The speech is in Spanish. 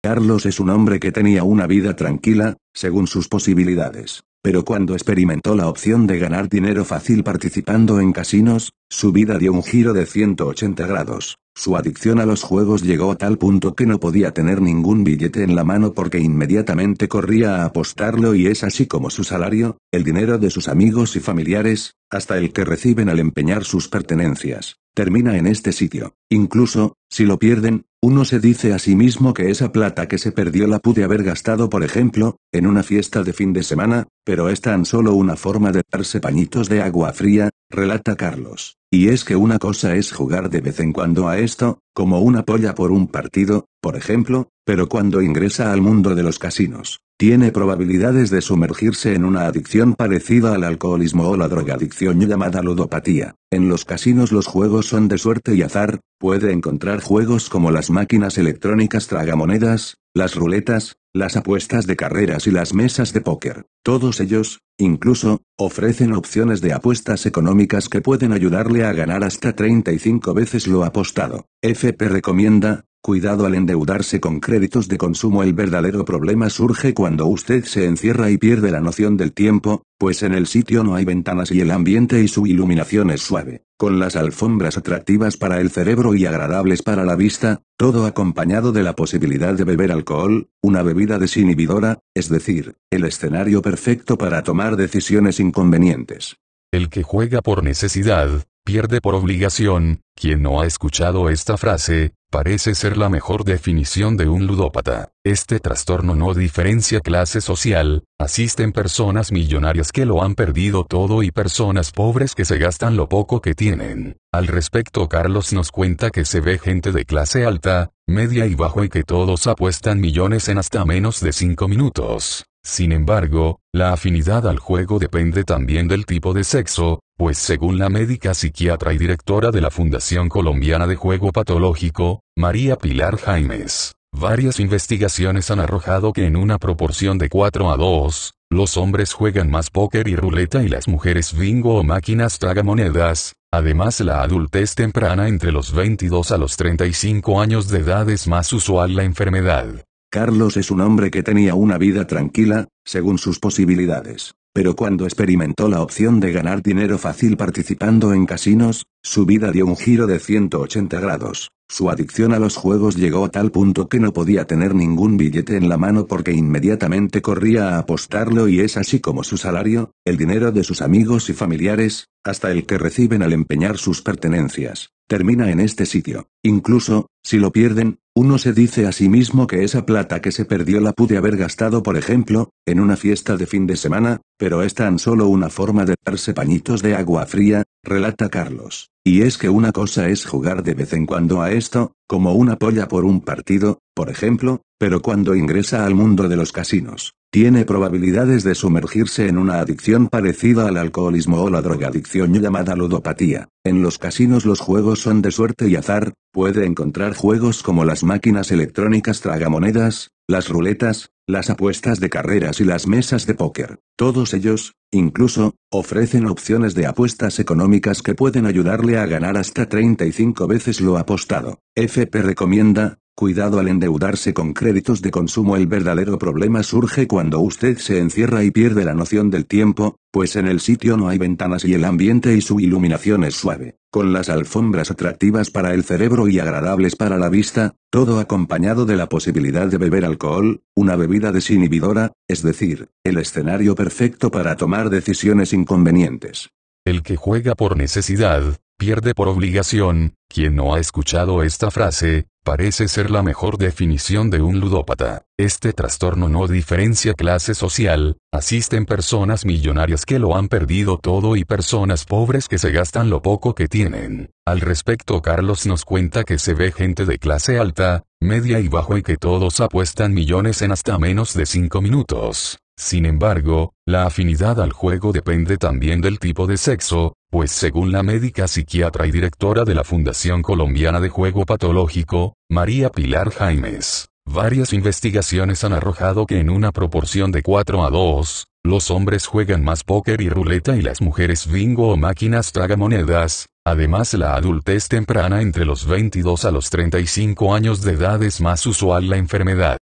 Carlos es un hombre que tenía una vida tranquila, según sus posibilidades, pero cuando experimentó la opción de ganar dinero fácil participando en casinos, su vida dio un giro de 180 grados. Su adicción a los juegos llegó a tal punto que no podía tener ningún billete en la mano porque inmediatamente corría a apostarlo y es así como su salario, el dinero de sus amigos y familiares, hasta el que reciben al empeñar sus pertenencias, termina en este sitio. Incluso, si lo pierden, uno se dice a sí mismo que esa plata que se perdió la pude haber gastado, por ejemplo, en una fiesta de fin de semana, pero es tan solo una forma de darse pañitos de agua fría, relata Carlos. Y es que una cosa es jugar de vez en cuando a esto, como una polla por un partido, por ejemplo, pero cuando ingresa al mundo de los casinos, tiene probabilidades de sumergirse en una adicción parecida al alcoholismo o la drogadicción llamada ludopatía. En los casinos los juegos son de suerte y azar, puede encontrar juegos como las máquinas electrónicas tragamonedas, las ruletas, las apuestas de carreras y las mesas de póker. Todos ellos, incluso, ofrecen opciones de apuestas económicas que pueden ayudarle a ganar hasta 35 veces lo apostado. FP recomienda, cuidado al endeudarse con créditos de consumo. El verdadero problema surge cuando usted se encierra y pierde la noción del tiempo, pues en el sitio no hay ventanas y el ambiente y su iluminación es suave, con las alfombras atractivas para el cerebro y agradables para la vista, todo acompañado de la posibilidad de beber alcohol, una bebida desinhibidora, es decir, el escenario perfecto para tomar decisiones inconvenientes. El que juega por necesidad, pierde por obligación, quien no ha escuchado esta frase, parece ser la mejor definición de un ludópata. Este trastorno no diferencia clase social, asisten personas millonarias que lo han perdido todo y personas pobres que se gastan lo poco que tienen. Al respecto Carlos nos cuenta que se ve gente de clase alta, media y bajo y que todos apuestan millones en hasta menos de 5 minutos. Sin embargo, la afinidad al juego depende también del tipo de sexo, pues según la médica psiquiatra y directora de la Fundación Colombiana de Juego Patológico, María Pilar Jaimes, varias investigaciones han arrojado que en una proporción de 4 a 2, los hombres juegan más póker y ruleta y las mujeres bingo o máquinas tragamonedas, Además, la adultez temprana entre los 22 a los 35 años de edad es más usual la enfermedad Carlos es un hombre que tenía una vida tranquila, según sus posibilidades, pero cuando experimentó la opción de ganar dinero fácil participando en casinos, su vida dio un giro de 180 grados. Su adicción a los juegos llegó a tal punto que no podía tener ningún billete en la mano porque inmediatamente corría a apostarlo y es así como su salario, el dinero de sus amigos y familiares, hasta el que reciben al empeñar sus pertenencias, termina en este sitio. Incluso, si lo pierden, uno se dice a sí mismo que esa plata que se perdió la pude haber gastado, por ejemplo, en una fiesta de fin de semana, pero es tan solo una forma de darse pañitos de agua fría, relata Carlos. Y es que una cosa es jugar de vez en cuando a esto, como una polla por un partido, por ejemplo, pero cuando ingresa al mundo de los casinos, tiene probabilidades de sumergirse en una adicción parecida al alcoholismo o la drogadicción llamada ludopatía. En los casinos los juegos son de suerte y azar, puede encontrar juegos como las máquinas electrónicas tragamonedas, las ruletas, las apuestas de carreras y las mesas de póker. Todos ellos, incluso, ofrecen opciones de apuestas económicas que pueden ayudarle a ganar hasta 35 veces lo apostado. FP recomienda, Cuidado al endeudarse con créditos de consumo. El verdadero problema surge cuando usted se encierra y pierde la noción del tiempo, pues en el sitio no hay ventanas y el ambiente y su iluminación es suave, con las alfombras atractivas para el cerebro y agradables para la vista, todo acompañado de la posibilidad de beber alcohol, una bebida desinhibidora, es decir, el escenario perfecto para tomar decisiones inconvenientes. El que juega por necesidad, pierde por obligación, quien no ha escuchado esta frase, parece ser la mejor definición de un ludópata. Este trastorno no diferencia clase social, asisten personas millonarias que lo han perdido todo y personas pobres que se gastan lo poco que tienen. Al respecto Carlos nos cuenta que se ve gente de clase alta, media y bajo y que todos apuestan millones en hasta menos de 5 minutos. Sin embargo, la afinidad al juego depende también del tipo de sexo, pues según la médica psiquiatra y directora de la Fundación Colombiana de Juego Patológico, María Pilar Jaimes, varias investigaciones han arrojado que en una proporción de 4 a 2, los hombres juegan más póker y ruleta y las mujeres bingo o máquinas tragamonedas, Además la adultez temprana entre los 22 a los 35 años de edad es más usual la enfermedad.